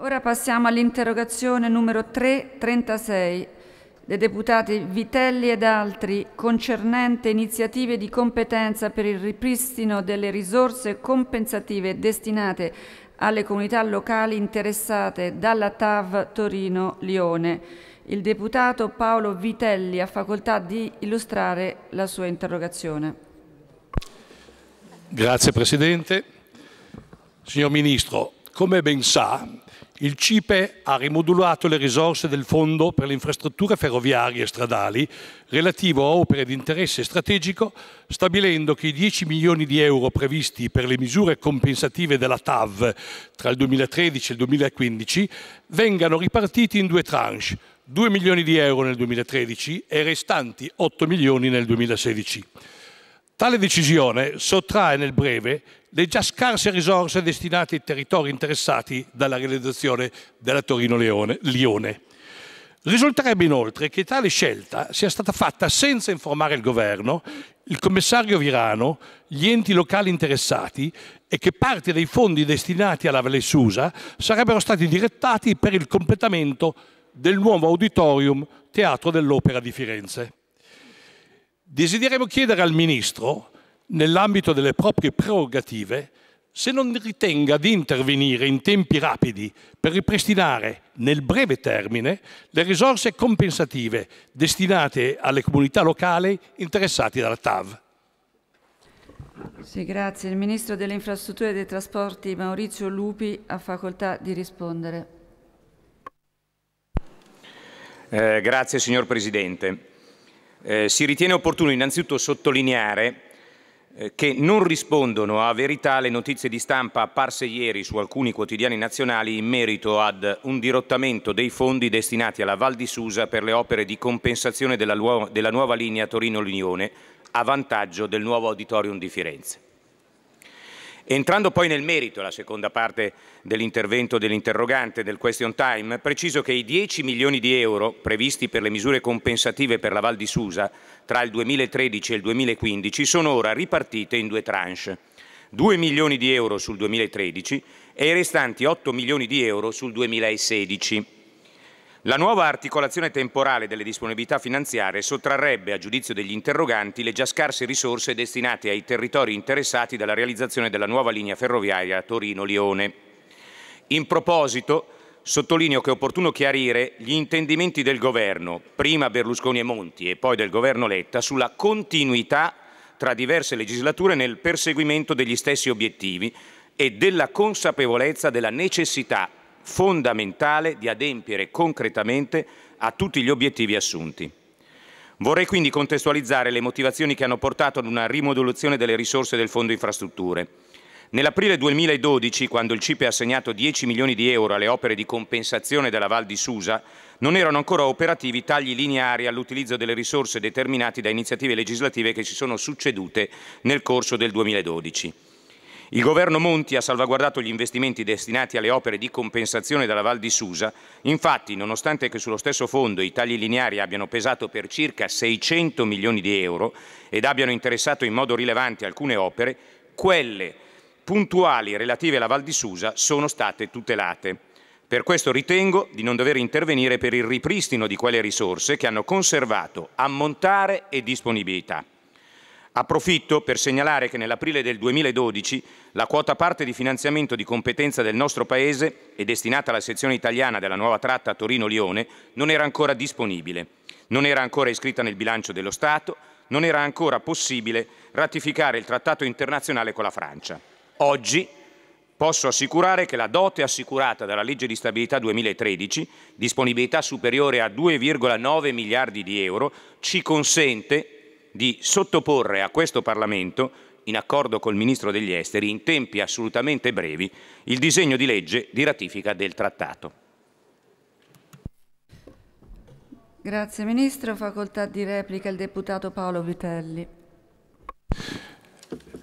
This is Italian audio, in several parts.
Ora passiamo all'interrogazione numero 336 dei deputati Vitelli ed altri concernente iniziative di competenza per il ripristino delle risorse compensative destinate alle comunità locali interessate dalla TAV Torino-Lione. Il deputato Paolo Vitelli ha facoltà di illustrare la sua interrogazione. Grazie Presidente. Signor Ministro, come ben sa, il CIPE ha rimodulato le risorse del Fondo per le infrastrutture ferroviarie e stradali relativo a opere di interesse strategico, stabilendo che i 10 milioni di euro previsti per le misure compensative della TAV tra il 2013 e il 2015 vengano ripartiti in due tranche, 2 milioni di euro nel 2013 e restanti 8 milioni nel 2016. Tale decisione sottrae nel breve le già scarse risorse destinate ai territori interessati dalla realizzazione della Torino-Lione. Risulterebbe inoltre che tale scelta sia stata fatta senza informare il governo, il commissario Virano, gli enti locali interessati e che parte dei fondi destinati alla Vallesusa sarebbero stati direttati per il completamento del nuovo auditorium Teatro dell'Opera di Firenze. Desideriamo chiedere al Ministro, nell'ambito delle proprie prerogative, se non ritenga di intervenire in tempi rapidi per ripristinare nel breve termine le risorse compensative destinate alle comunità locali interessate dalla TAV. Sì, grazie. Il Ministro delle Infrastrutture e dei Trasporti Maurizio Lupi ha facoltà di rispondere. Eh, grazie signor Presidente. Eh, si ritiene opportuno innanzitutto sottolineare eh, che non rispondono a verità le notizie di stampa apparse ieri su alcuni quotidiani nazionali in merito ad un dirottamento dei fondi destinati alla Val di Susa per le opere di compensazione della, della nuova linea Torino-Lignone a vantaggio del nuovo auditorium di Firenze. Entrando poi nel merito, la seconda parte dell'intervento dell'interrogante del question time, preciso che i 10 milioni di euro previsti per le misure compensative per la Val di Susa tra il 2013 e il 2015 sono ora ripartite in due tranche. 2 milioni di euro sul 2013 e i restanti 8 milioni di euro sul 2016. La nuova articolazione temporale delle disponibilità finanziarie sottrarrebbe, a giudizio degli interroganti, le già scarse risorse destinate ai territori interessati dalla realizzazione della nuova linea ferroviaria Torino-Lione. In proposito, sottolineo che è opportuno chiarire gli intendimenti del Governo, prima Berlusconi e Monti e poi del Governo Letta, sulla continuità tra diverse legislature nel perseguimento degli stessi obiettivi e della consapevolezza della necessità fondamentale di adempiere concretamente a tutti gli obiettivi assunti. Vorrei quindi contestualizzare le motivazioni che hanno portato ad una rimodulazione delle risorse del Fondo Infrastrutture. Nell'aprile 2012, quando il CIPE ha assegnato 10 milioni di euro alle opere di compensazione della Val di Susa, non erano ancora operativi tagli lineari all'utilizzo delle risorse determinati da iniziative legislative che si sono succedute nel corso del 2012. Il governo Monti ha salvaguardato gli investimenti destinati alle opere di compensazione della Val di Susa, infatti nonostante che sullo stesso fondo i tagli lineari abbiano pesato per circa 600 milioni di euro ed abbiano interessato in modo rilevante alcune opere, quelle puntuali relative alla Val di Susa sono state tutelate. Per questo ritengo di non dover intervenire per il ripristino di quelle risorse che hanno conservato ammontare e disponibilità. Approfitto per segnalare che nell'aprile del 2012 la quota parte di finanziamento di competenza del nostro Paese e destinata alla sezione italiana della nuova tratta Torino-Lione non era ancora disponibile, non era ancora iscritta nel bilancio dello Stato, non era ancora possibile ratificare il trattato internazionale con la Francia. Oggi posso assicurare che la dote assicurata dalla legge di stabilità 2013, disponibilità superiore a 2,9 miliardi di euro, ci consente di sottoporre a questo Parlamento, in accordo col Ministro degli Esteri, in tempi assolutamente brevi, il disegno di legge di ratifica del Trattato. Grazie Ministro. Facoltà di replica il deputato Paolo Vitelli.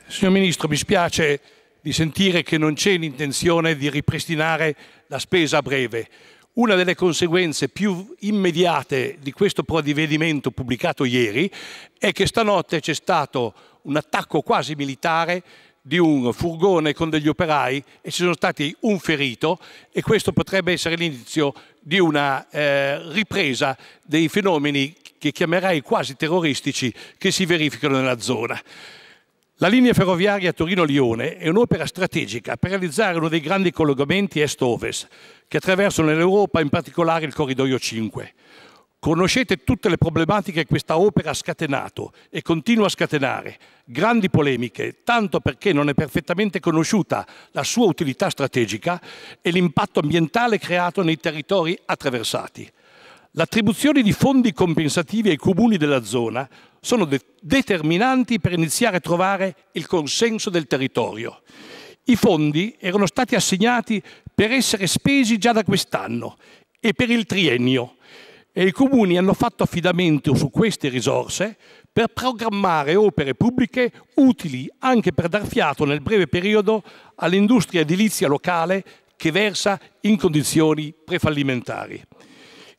Signor Ministro, mi spiace di sentire che non c'è l'intenzione di ripristinare la spesa a breve una delle conseguenze più immediate di questo provvedimento pubblicato ieri è che stanotte c'è stato un attacco quasi militare di un furgone con degli operai e ci sono stati un ferito e questo potrebbe essere l'inizio di una eh, ripresa dei fenomeni che chiamerei quasi terroristici che si verificano nella zona. La linea ferroviaria Torino-Lione è un'opera strategica per realizzare uno dei grandi collegamenti est-ovest che attraversano l'Europa, in particolare il corridoio 5. Conoscete tutte le problematiche che questa opera ha scatenato e continua a scatenare, grandi polemiche, tanto perché non è perfettamente conosciuta la sua utilità strategica e l'impatto ambientale creato nei territori attraversati. L'attribuzione di fondi compensativi ai comuni della zona sono de determinanti per iniziare a trovare il consenso del territorio. I fondi erano stati assegnati per essere spesi già da quest'anno e per il triennio e i comuni hanno fatto affidamento su queste risorse per programmare opere pubbliche utili anche per dar fiato nel breve periodo all'industria edilizia locale che versa in condizioni prefallimentari.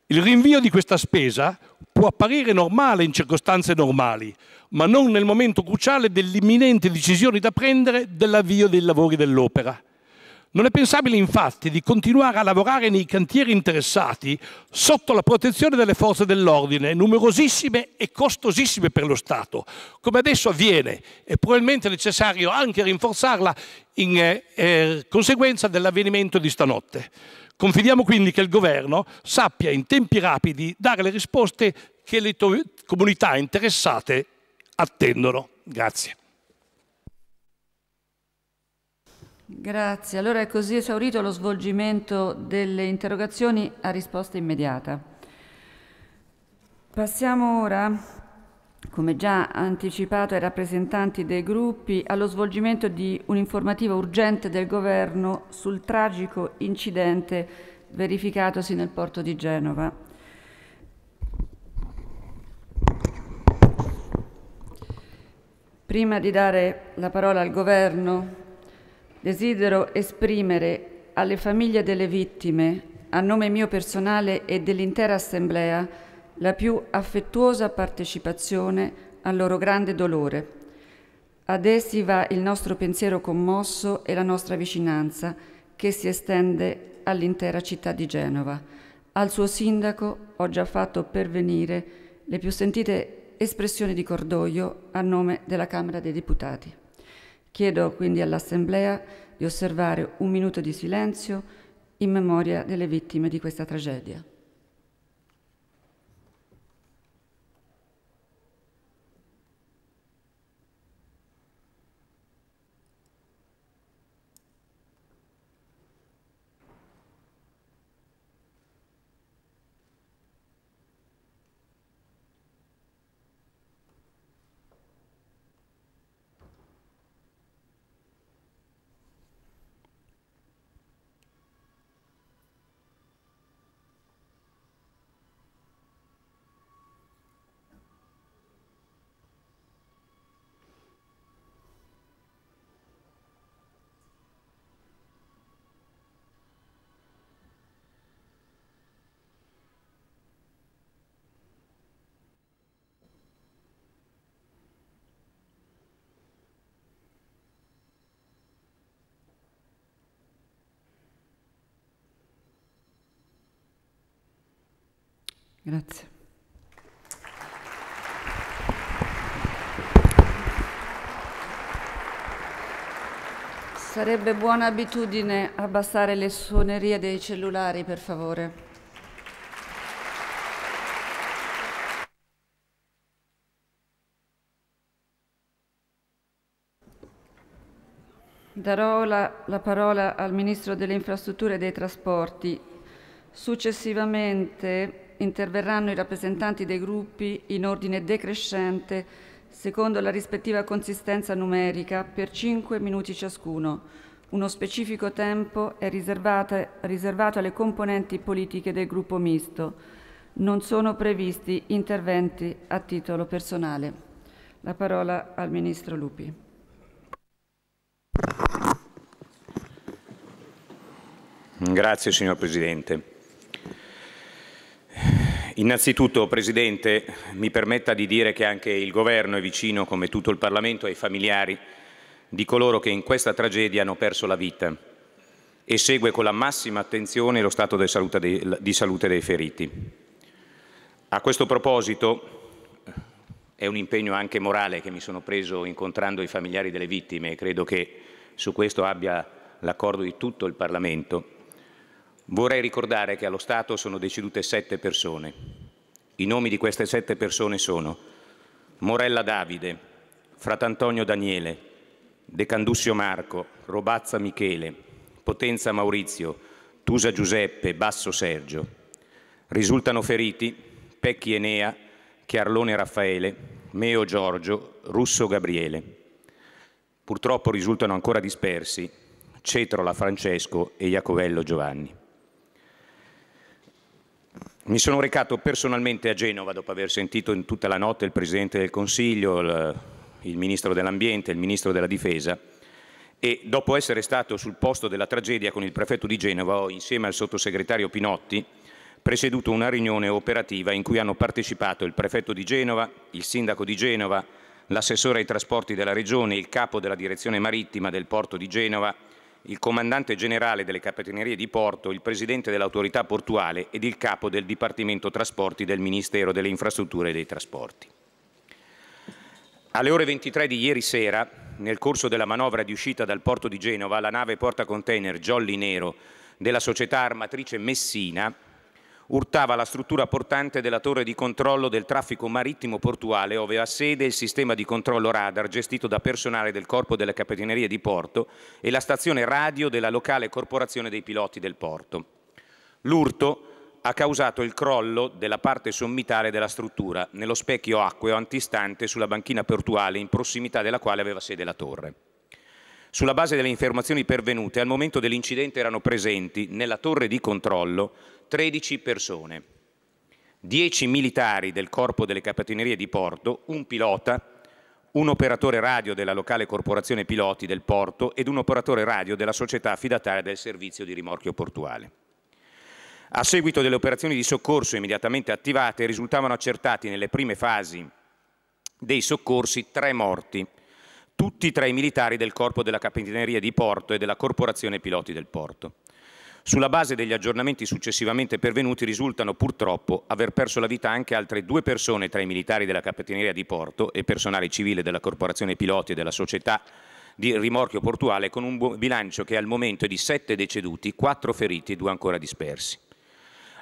Il rinvio di questa spesa può apparire normale in circostanze normali, ma non nel momento cruciale dell'imminente decisione da prendere dell'avvio dei lavori dell'opera. Non è pensabile infatti di continuare a lavorare nei cantieri interessati sotto la protezione delle forze dell'ordine, numerosissime e costosissime per lo Stato, come adesso avviene e probabilmente è necessario anche rinforzarla in eh, eh conseguenza dell'avvenimento di stanotte. Confidiamo quindi che il governo sappia in tempi rapidi dare le risposte che le comunità interessate attendono. Grazie. Grazie. Allora è così esaurito lo svolgimento delle interrogazioni a risposta immediata. Passiamo ora come già anticipato ai rappresentanti dei gruppi, allo svolgimento di un'informativa urgente del Governo sul tragico incidente verificatosi nel porto di Genova. Prima di dare la parola al Governo, desidero esprimere alle famiglie delle vittime, a nome mio personale e dell'intera Assemblea, la più affettuosa partecipazione al loro grande dolore. Ad essi va il nostro pensiero commosso e la nostra vicinanza che si estende all'intera città di Genova. Al suo sindaco ho già fatto pervenire le più sentite espressioni di cordoglio a nome della Camera dei Deputati. Chiedo quindi all'Assemblea di osservare un minuto di silenzio in memoria delle vittime di questa tragedia. Grazie. Sarebbe buona abitudine abbassare le suonerie dei cellulari, per favore. Darò la, la, parola al Ministro delle Infrastrutture e dei Trasporti. Successivamente interverranno i rappresentanti dei gruppi in ordine decrescente secondo la rispettiva consistenza numerica per 5 minuti ciascuno. Uno specifico tempo è riservato alle componenti politiche del gruppo misto. Non sono previsti interventi a titolo personale. La parola al Ministro Lupi. Grazie signor Presidente. Innanzitutto, Presidente, mi permetta di dire che anche il Governo è vicino, come tutto il Parlamento, ai familiari di coloro che in questa tragedia hanno perso la vita e segue con la massima attenzione lo stato di salute dei feriti. A questo proposito, è un impegno anche morale che mi sono preso incontrando i familiari delle vittime e credo che su questo abbia l'accordo di tutto il Parlamento. Vorrei ricordare che allo Stato sono decedute sette persone. I nomi di queste sette persone sono Morella Davide, Fratantonio Daniele, De Candussio Marco, Robazza Michele, Potenza Maurizio, Tusa Giuseppe, Basso Sergio. Risultano feriti Pecchi Enea, Chiarlone Raffaele, Meo Giorgio, Russo Gabriele. Purtroppo risultano ancora dispersi Cetrola Francesco e Iacovello Giovanni. Mi sono recato personalmente a Genova dopo aver sentito in tutta la notte il Presidente del Consiglio, il, il Ministro dell'Ambiente, il Ministro della Difesa e dopo essere stato sul posto della tragedia con il prefetto di Genova ho insieme al sottosegretario Pinotti presieduto una riunione operativa in cui hanno partecipato il prefetto di Genova, il sindaco di Genova, l'assessore ai trasporti della regione, il capo della direzione marittima del porto di Genova, il comandante generale delle capitanerie di porto, il presidente dell'autorità portuale ed il capo del Dipartimento Trasporti del Ministero delle Infrastrutture e dei Trasporti. Alle ore 23 di ieri sera, nel corso della manovra di uscita dal porto di Genova, la nave porta container Jolly Nero della società armatrice Messina urtava la struttura portante della torre di controllo del traffico marittimo portuale, ove ha sede il sistema di controllo radar gestito da personale del Corpo delle Capitanerie di Porto e la stazione radio della locale Corporazione dei Piloti del Porto. L'urto ha causato il crollo della parte sommitale della struttura, nello specchio acqueo antistante sulla banchina portuale in prossimità della quale aveva sede la torre. Sulla base delle informazioni pervenute, al momento dell'incidente erano presenti nella torre di controllo 13 persone, 10 militari del corpo delle capitanerie di porto, un pilota, un operatore radio della locale corporazione piloti del porto ed un operatore radio della società affidataria del servizio di rimorchio portuale. A seguito delle operazioni di soccorso immediatamente attivate risultavano accertati nelle prime fasi dei soccorsi tre morti, tutti tra i militari del Corpo della Capitaneria di Porto e della Corporazione Piloti del Porto. Sulla base degli aggiornamenti successivamente pervenuti risultano purtroppo aver perso la vita anche altre due persone tra i militari della Capitaneria di Porto e personale civile della Corporazione Piloti e della società di rimorchio portuale con un bilancio che al momento è di sette deceduti, quattro feriti e due ancora dispersi.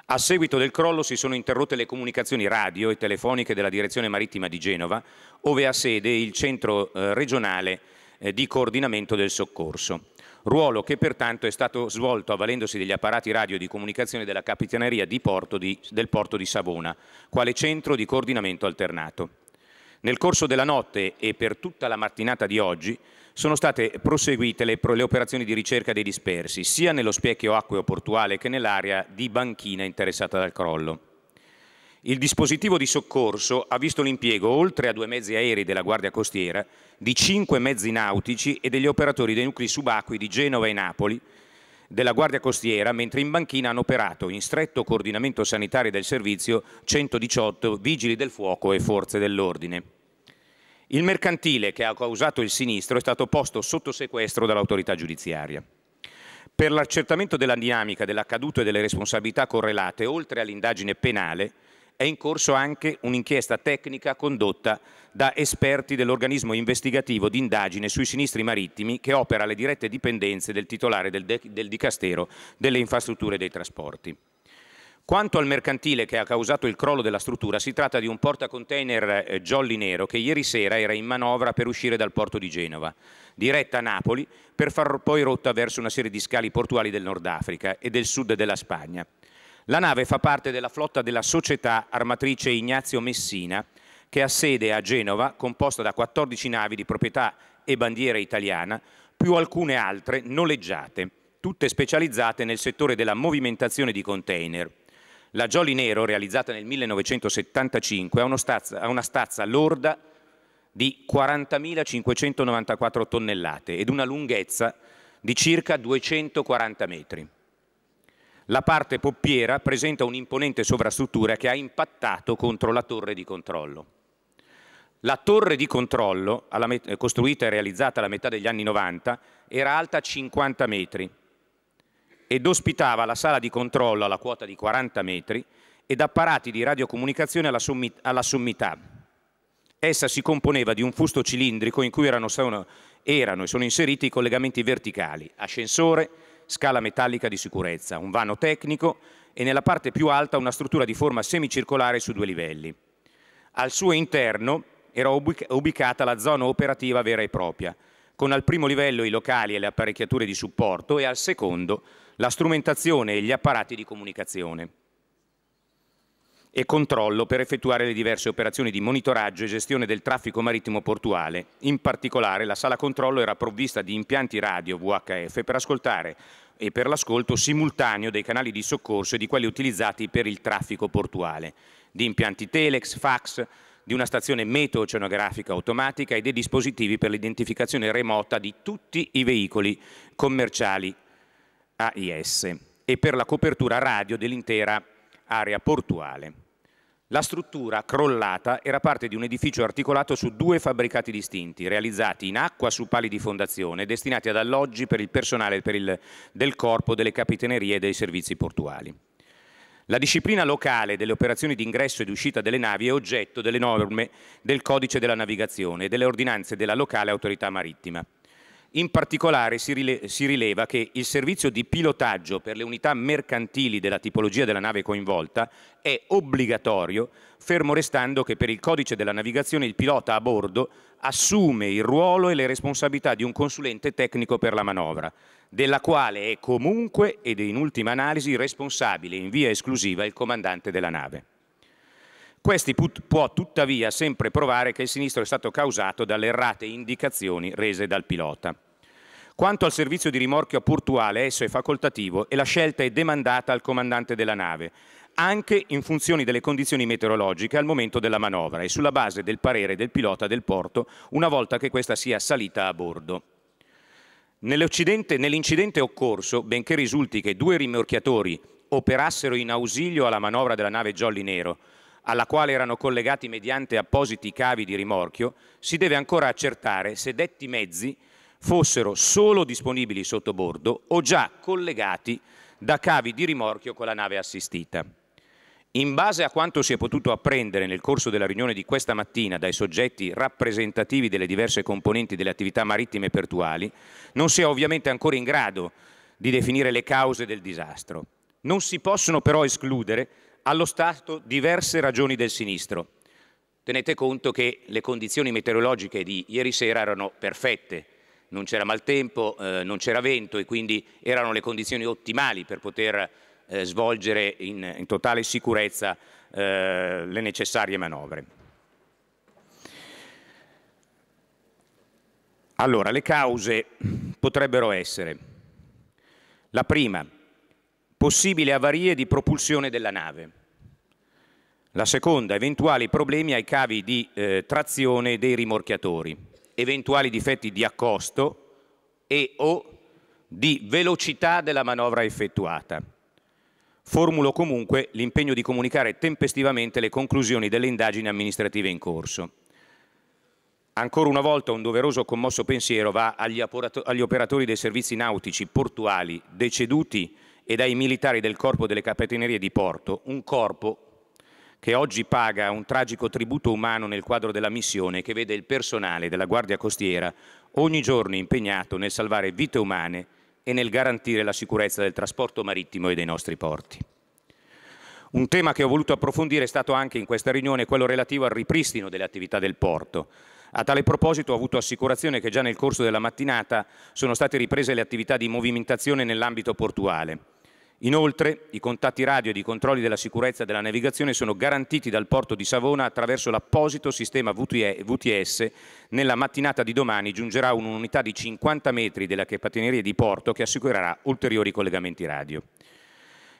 A seguito del crollo si sono interrotte le comunicazioni radio e telefoniche della Direzione Marittima di Genova, ove ha sede il centro eh, regionale eh, di coordinamento del soccorso. Ruolo che pertanto è stato svolto avvalendosi degli apparati radio di comunicazione della Capitaneria di porto di, del porto di Savona, quale centro di coordinamento alternato. Nel corso della notte e per tutta la mattinata di oggi sono state proseguite le, le, operazioni di ricerca dei dispersi, sia nello specchio acqueo portuale che nell'area di banchina interessata dal crollo. Il dispositivo di soccorso ha visto l'impiego, oltre a due mezzi aerei della Guardia Costiera, di cinque mezzi nautici e degli operatori dei nuclei subacquei di Genova e Napoli, della Guardia Costiera, mentre in banchina hanno operato in stretto coordinamento sanitario del servizio 118 vigili del fuoco e forze dell'ordine. Il mercantile che ha causato il sinistro è stato posto sotto sequestro dall'autorità giudiziaria. Per l'accertamento della dinamica dell'accaduto e delle responsabilità correlate, oltre all'indagine penale, è in corso anche un'inchiesta tecnica condotta da esperti dell'organismo investigativo di indagine sui sinistri marittimi che opera alle dirette dipendenze del titolare del, del Dicastero delle infrastrutture e dei trasporti. Quanto al mercantile che ha causato il crollo della struttura, si tratta di un portacontainer eh, Jolly Nero che ieri sera era in manovra per uscire dal porto di Genova, diretta a Napoli, per far poi rotta verso una serie di scali portuali del Nord Africa e del sud della Spagna. La nave fa parte della flotta della società armatrice Ignazio Messina, che ha sede a Genova, composta da 14 navi di proprietà e bandiera italiana, più alcune altre noleggiate, tutte specializzate nel settore della movimentazione di container la Jolly Nero, realizzata nel 1975, ha, stazza, ha una stazza lorda di 40.594 tonnellate ed una lunghezza di circa 240 metri. La parte poppiera presenta un'imponente sovrastruttura che ha impattato contro la torre di controllo. La torre di controllo, costruita e realizzata alla metà degli anni 90, era alta 50 metri ed ospitava la sala di controllo alla quota di 40 metri ed apparati di radiocomunicazione alla, sommit alla sommità. Essa si componeva di un fusto cilindrico in cui erano, sono, erano e sono inseriti i collegamenti verticali, ascensore, scala metallica di sicurezza, un vano tecnico e nella parte più alta una struttura di forma semicircolare su due livelli. Al suo interno era ubicata la zona operativa vera e propria, con al primo livello i locali e le apparecchiature di supporto e al secondo la strumentazione e gli apparati di comunicazione e controllo per effettuare le diverse operazioni di monitoraggio e gestione del traffico marittimo portuale. In particolare la sala controllo era provvista di impianti radio VHF per ascoltare e per l'ascolto simultaneo dei canali di soccorso e di quelli utilizzati per il traffico portuale, di impianti telex, fax, di una stazione meteo-oceanografica automatica e dei dispositivi per l'identificazione remota di tutti i veicoli commerciali AIS e per la copertura radio dell'intera area portuale. La struttura crollata era parte di un edificio articolato su due fabbricati distinti, realizzati in acqua su pali di fondazione, destinati ad alloggi per il personale per il, del corpo delle capitanerie e dei servizi portuali. La disciplina locale delle operazioni di ingresso ed uscita delle navi è oggetto delle norme del Codice della Navigazione e delle ordinanze della locale autorità marittima. In particolare si, rile si rileva che il servizio di pilotaggio per le unità mercantili della tipologia della nave coinvolta è obbligatorio, fermo restando che per il codice della navigazione il pilota a bordo assume il ruolo e le responsabilità di un consulente tecnico per la manovra, della quale è comunque ed in ultima analisi responsabile in via esclusiva il comandante della nave. Questi put- può tuttavia sempre provare che il sinistro è stato causato dalle errate indicazioni rese dal pilota. Quanto al servizio di rimorchio portuale, esso è facoltativo e la scelta è demandata al comandante della nave, anche in funzione delle condizioni meteorologiche al momento della manovra e sulla base del parere del pilota del porto una volta che questa sia salita a bordo. Nell'incidente occorso, benché risulti che due rimorchiatori operassero in ausilio alla manovra della nave Jolly Nero, alla quale erano collegati mediante appositi cavi di rimorchio, si deve ancora accertare se detti mezzi fossero solo disponibili sotto bordo o già collegati da cavi di rimorchio con la nave assistita. In base a quanto si è potuto apprendere nel corso della riunione di questa mattina dai soggetti rappresentativi delle diverse componenti delle attività marittime e portuali, non si è ovviamente ancora in grado di definire le cause del disastro. Non si possono però escludere allo Stato diverse ragioni del sinistro. Tenete conto che le condizioni meteorologiche di ieri sera erano perfette, non c'era maltempo, eh, non c'era vento e quindi erano le condizioni ottimali per poter eh, svolgere in, in, totale sicurezza eh, le necessarie manovre. Allora, le cause potrebbero essere la prima, possibili avarie di propulsione della nave, la seconda, eventuali problemi ai cavi di eh, trazione dei rimorchiatori, eventuali difetti di accosto e o di velocità della manovra effettuata. Formulo comunque l'impegno di comunicare tempestivamente le conclusioni delle indagini amministrative in corso. Ancora una volta un doveroso commosso pensiero va agli, operatori dei servizi nautici portuali deceduti ed ai militari del Corpo delle Capitanerie di Porto, un corpo che oggi paga un tragico tributo umano nel quadro della missione che vede il personale della Guardia Costiera ogni giorno impegnato nel salvare vite umane e nel garantire la sicurezza del trasporto marittimo e dei nostri porti. Un tema che ho voluto approfondire è stato anche in questa riunione quello relativo al ripristino delle attività del porto. A tale proposito ho avuto assicurazione che già nel corso della mattinata sono state riprese le attività di movimentazione nell'ambito portuale. Inoltre, i contatti radio ed i controlli della sicurezza della navigazione sono garantiti dal porto di Savona attraverso l'apposito sistema VTS. Nella mattinata di domani giungerà un'unità di 50 metri della capatineria di porto che assicurerà ulteriori collegamenti radio.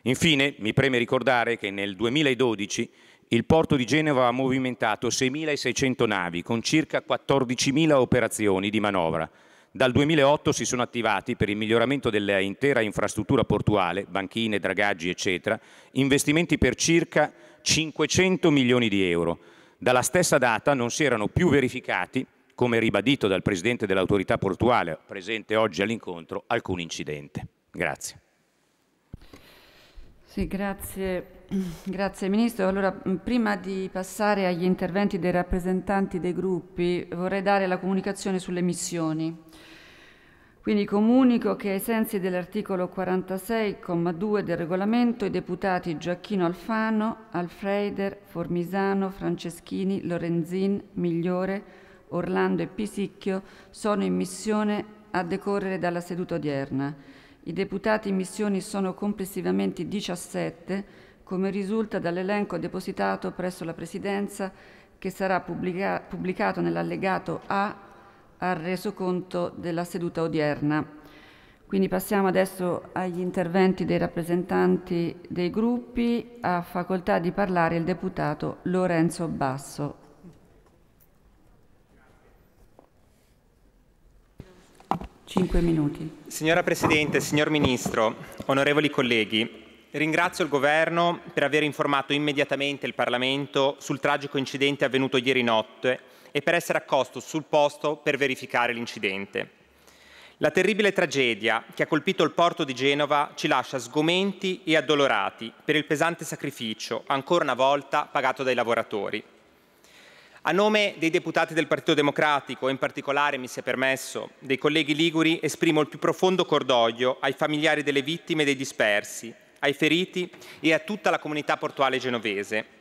Infine, mi preme ricordare che nel 2012 il porto di Genova ha movimentato 6.600 navi con circa 14.000 operazioni di manovra, dal 2008 si sono attivati per il miglioramento dell'intera infrastruttura portuale, banchine, dragaggi, eccetera, investimenti per circa 500 milioni di euro. Dalla stessa data non si erano più verificati, come ribadito dal Presidente dell'autorità portuale, presente oggi all'incontro, alcun incidente. Grazie. Sì, grazie Grazie Ministro. Allora, mm, prima di passare agli interventi dei rappresentanti dei gruppi, vorrei dare la comunicazione sulle missioni. Quindi comunico che ai sensi dell'articolo 46,2 del regolamento i deputati Gioacchino Alfano, Alfreider, Formisano, Franceschini, Lorenzin, Migliore, Orlando e Pisicchio sono in missione a decorrere dalla seduta odierna. I deputati in missione sono complessivamente 17 come risulta dall'elenco depositato presso la Presidenza che sarà pubblica pubblicato nell'allegato A al resoconto della seduta odierna. Quindi passiamo adesso agli interventi dei rappresentanti dei gruppi. Ha facoltà di parlare il deputato Lorenzo Basso. Cinque minuti. Signora Presidente, signor Ministro, onorevoli colleghi, Ringrazio il Governo per aver informato immediatamente il Parlamento sul tragico incidente avvenuto ieri notte e per essere accosto sul posto per verificare l'incidente. La terribile tragedia che ha colpito il porto di Genova ci lascia sgomenti e addolorati per il pesante sacrificio, ancora una volta pagato dai lavoratori. A nome dei deputati del Partito Democratico e in particolare, mi sia permesso, dei colleghi liguri, esprimo il più profondo cordoglio ai familiari delle vittime e dei dispersi ai feriti e a tutta la comunità portuale genovese.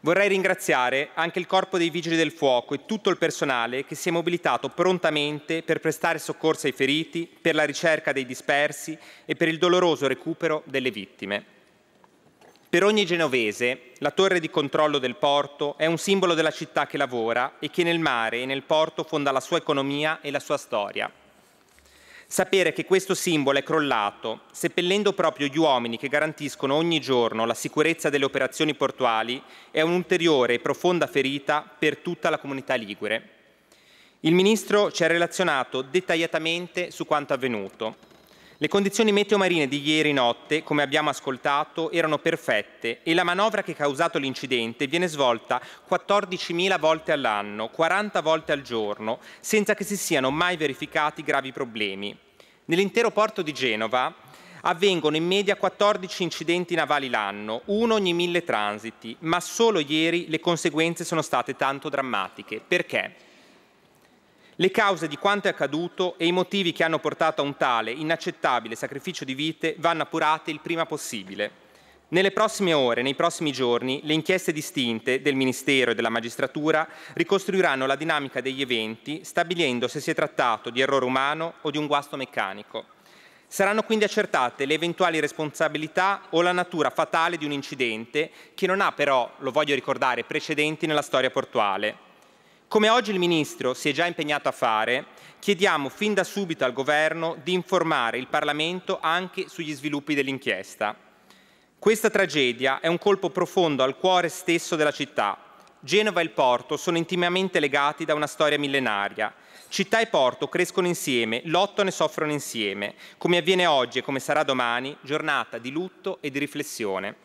Vorrei ringraziare anche il Corpo dei Vigili del Fuoco e tutto il personale che si è mobilitato prontamente per prestare soccorso ai feriti, per la ricerca dei dispersi e per il doloroso recupero delle vittime. Per ogni genovese, la torre di controllo del porto è un simbolo della città che lavora e che nel mare e nel porto fonda la sua economia e la sua storia. Sapere che questo simbolo è crollato, seppellendo proprio gli uomini che garantiscono ogni giorno la sicurezza delle operazioni portuali, è un'ulteriore e profonda ferita per tutta la comunità ligure. Il Ministro ci ha relazionato dettagliatamente su quanto avvenuto le condizioni meteo marine di ieri notte, come abbiamo ascoltato, erano perfette e la manovra che ha causato l'incidente viene svolta 14.000 volte all'anno, 40 volte al giorno, senza che si siano mai verificati gravi problemi. Nell'intero porto di Genova avvengono in media 14 incidenti navali l'anno, uno ogni mille transiti, ma solo ieri le conseguenze sono state tanto drammatiche. Perché? le cause di quanto è accaduto e i motivi che hanno portato a un tale inaccettabile sacrificio di vite vanno appurate il prima possibile. Nelle prossime ore, nei prossimi giorni, le inchieste distinte del Ministero e della Magistratura ricostruiranno la dinamica degli eventi, stabilendo se si è trattato di errore umano o di un guasto meccanico. Saranno quindi accertate le eventuali responsabilità o la natura fatale di un incidente che non ha però, lo voglio ricordare, precedenti nella storia portuale. Come oggi il Ministro si è già impegnato a fare, chiediamo fin da subito al Governo di informare il Parlamento anche sugli sviluppi dell'inchiesta. Questa tragedia è un colpo profondo al cuore stesso della città. Genova e il porto sono intimamente legati da una storia millenaria. Città e porto crescono insieme, lottano e soffrono insieme, come avviene oggi e come sarà domani, giornata di lutto e di riflessione.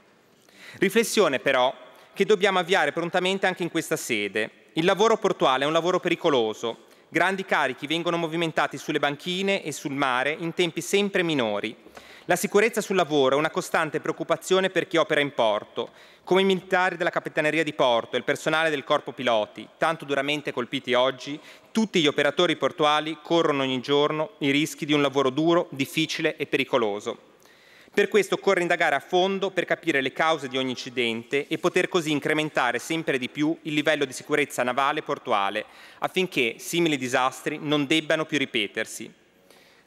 Riflessione però che dobbiamo avviare prontamente anche in questa sede, il lavoro portuale è un lavoro pericoloso. Grandi carichi vengono movimentati sulle banchine e sul mare in tempi sempre minori. La sicurezza sul lavoro è una costante preoccupazione per chi opera in porto, come i militari della Capitaneria di Porto e il personale del Corpo Piloti, tanto duramente colpiti oggi, tutti gli operatori portuali corrono ogni giorno i rischi di un lavoro duro, difficile e pericoloso. Per questo occorre indagare a fondo per capire le cause di ogni incidente e poter così incrementare sempre di più il livello di sicurezza navale e portuale affinché simili disastri non debbano più ripetersi.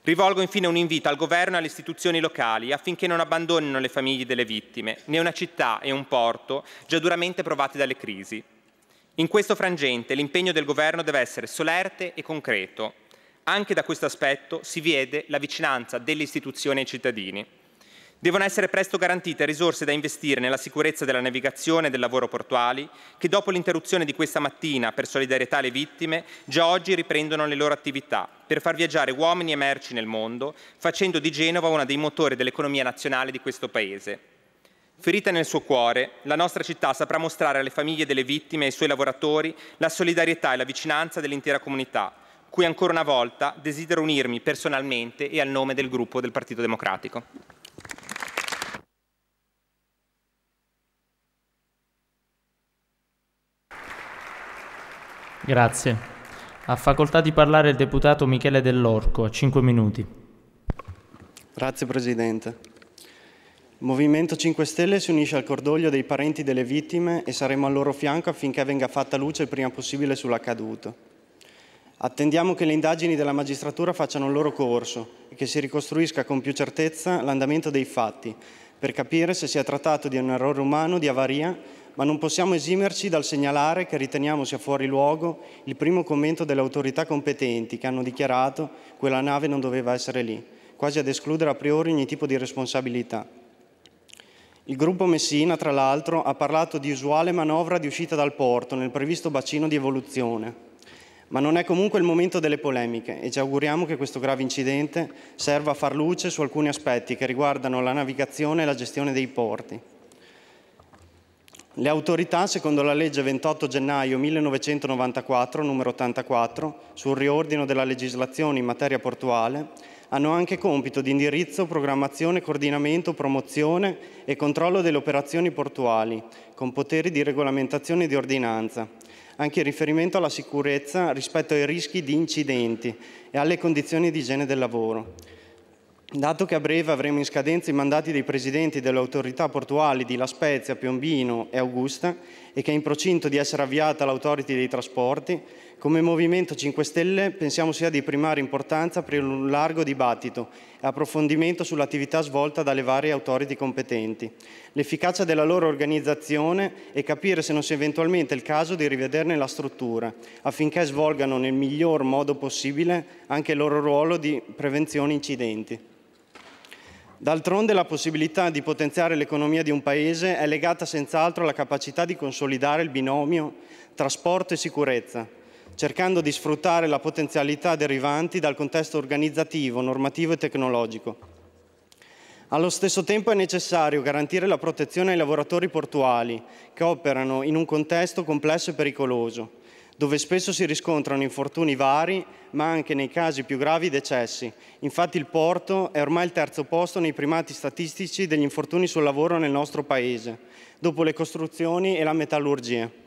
Rivolgo infine un invito al governo e alle istituzioni locali affinché non abbandonino le famiglie delle vittime, né una città e un porto già duramente provati dalle crisi. In questo frangente l'impegno del governo deve essere solerte e concreto. Anche da questo aspetto si vede la vicinanza delle istituzioni ai cittadini. Devono essere presto garantite risorse da investire nella sicurezza della navigazione e del lavoro portuali, che dopo l'interruzione di questa mattina per solidarietà alle vittime, già oggi riprendono le loro attività per far viaggiare uomini e merci nel mondo, facendo di Genova uno dei motori dell'economia nazionale di questo Paese. Ferita nel suo cuore, la nostra città saprà mostrare alle famiglie delle vittime e ai suoi lavoratori la solidarietà e la vicinanza dell'intera comunità, cui ancora una volta desidero unirmi personalmente e al nome del gruppo del Partito Democratico. Grazie. Ha facoltà di parlare il deputato Michele Dell'Orco, a 5 minuti. Grazie Presidente. Il Movimento 5 Stelle si unisce al cordoglio dei parenti delle vittime e saremo al loro fianco affinché venga fatta luce il prima possibile sull'accaduto. Attendiamo che le indagini della magistratura facciano il loro corso e che si ricostruisca con più certezza l'andamento dei fatti per capire se si è trattato di un errore umano, di avaria ma non possiamo esimerci dal segnalare che riteniamo sia fuori luogo il primo commento delle autorità competenti che hanno dichiarato quella nave non doveva essere lì, quasi ad escludere a priori ogni tipo di responsabilità. Il gruppo Messina, tra l'altro, ha parlato di usuale manovra di uscita dal porto nel previsto bacino di evoluzione. Ma non è comunque il momento delle polemiche e ci auguriamo che questo grave incidente serva a far luce su alcuni aspetti che riguardano la navigazione e la gestione dei porti. Le autorità, secondo la legge 28 gennaio 1994, numero 84, sul riordino della legislazione in materia portuale, hanno anche compito di indirizzo, programmazione, coordinamento, promozione e controllo delle operazioni portuali, con poteri di regolamentazione e di ordinanza, anche in riferimento alla sicurezza rispetto ai rischi di incidenti e alle condizioni di igiene del lavoro. Dato che a breve avremo in scadenza i mandati dei presidenti delle autorità portuali di La Spezia, Piombino e Augusta e che è in procinto di essere avviata l'autority dei trasporti, come Movimento 5 Stelle pensiamo sia di primaria importanza aprire un largo dibattito e approfondimento sull'attività svolta dalle varie autorità competenti, l'efficacia della loro organizzazione e capire se non sia eventualmente il caso di rivederne la struttura, affinché svolgano nel miglior modo possibile anche il loro ruolo di prevenzione incidenti. D'altronde la possibilità di potenziare l'economia di un Paese è legata senz'altro alla capacità di consolidare il binomio trasporto e sicurezza, cercando di sfruttare la potenzialità derivanti dal contesto organizzativo, normativo e tecnologico. Allo stesso tempo è necessario garantire la protezione ai lavoratori portuali che operano in un contesto complesso e pericoloso, dove spesso si riscontrano infortuni vari, ma anche nei casi più gravi decessi. Infatti il porto è ormai il terzo posto nei primati statistici degli infortuni sul lavoro nel nostro Paese, dopo le costruzioni e la metallurgia.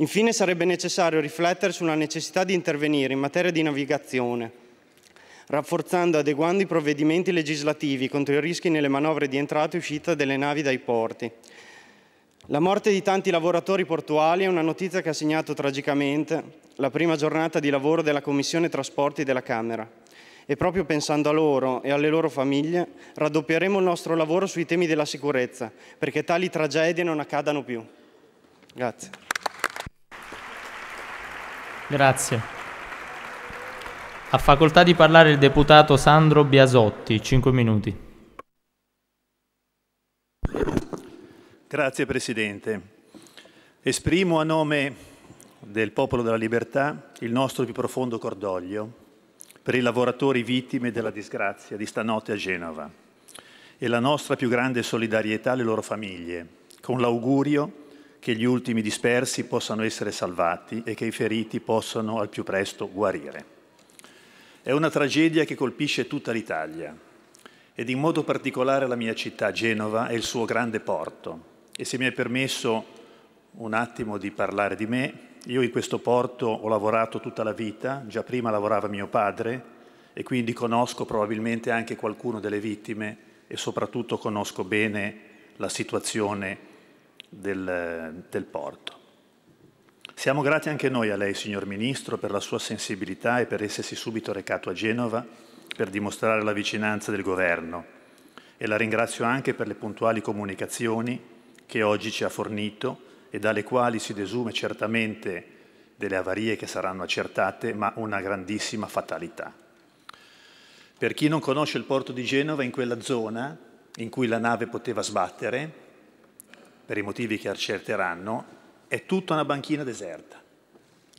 Infine sarebbe necessario riflettere sulla necessità di intervenire in materia di navigazione, rafforzando e adeguando i provvedimenti legislativi contro i rischi nelle manovre di entrata e uscita delle navi dai porti. La morte di tanti lavoratori portuali è una notizia che ha segnato tragicamente la prima giornata di lavoro della Commissione Trasporti della Camera. E proprio pensando a loro e alle loro famiglie, raddoppieremo il nostro lavoro sui temi della sicurezza, perché tali tragedie non accadano più. Grazie. Grazie. Ha facoltà di parlare il deputato Sandro Biasotti, 5 minuti. Grazie Presidente. Esprimo a nome del Popolo della Libertà il nostro più profondo cordoglio per i lavoratori vittime della disgrazia di stanotte a Genova e la nostra più grande solidarietà alle loro famiglie, con l'augurio che gli ultimi dispersi possano essere salvati e che i feriti possano al più presto guarire. È una tragedia che colpisce tutta l'Italia ed in modo particolare la mia città, Genova, e il suo grande porto. E se mi è permesso un attimo di parlare di me, io in questo porto ho lavorato tutta la vita, già prima lavorava mio padre e quindi conosco probabilmente anche qualcuno delle vittime e soprattutto conosco bene la situazione del, del porto. Siamo grati anche noi a lei, signor Ministro, per la sua sensibilità e per essersi subito recato a Genova per dimostrare la vicinanza del Governo e la ringrazio anche per le puntuali comunicazioni che oggi ci ha fornito e dalle quali si desume certamente delle avarie che saranno accertate, ma una grandissima fatalità. Per chi non conosce il porto di Genova, in quella zona in cui la nave poteva sbattere, per i motivi che accerteranno, è tutta una banchina deserta.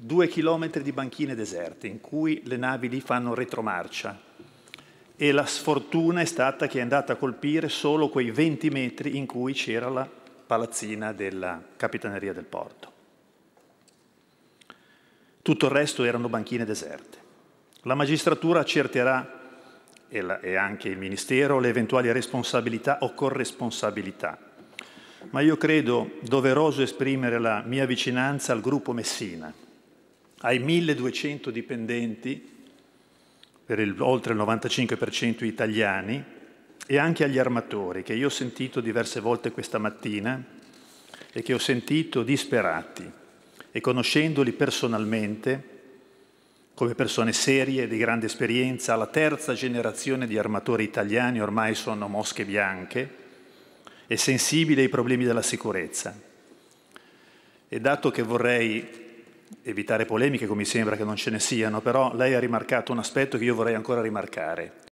Due chilometri di banchine deserte in cui le navi lì fanno retromarcia e la sfortuna è stata che è andata a colpire solo quei 20 metri in cui c'era la palazzina della capitaneria del porto. Tutto il resto erano banchine deserte. La magistratura accerterà, e, e anche il Ministero, le eventuali responsabilità o corresponsabilità ma io credo doveroso esprimere la mia vicinanza al gruppo Messina, ai 1200 dipendenti, per il, oltre il 95% italiani, e anche agli armatori, che io ho sentito diverse volte questa mattina e che ho sentito disperati, e conoscendoli personalmente, come persone serie di grande esperienza, la terza generazione di armatori italiani ormai sono mosche bianche, e sensibile ai problemi della sicurezza. E dato che vorrei evitare polemiche, come mi sembra che non ce ne siano, però lei ha rimarcato un aspetto che io vorrei ancora rimarcare,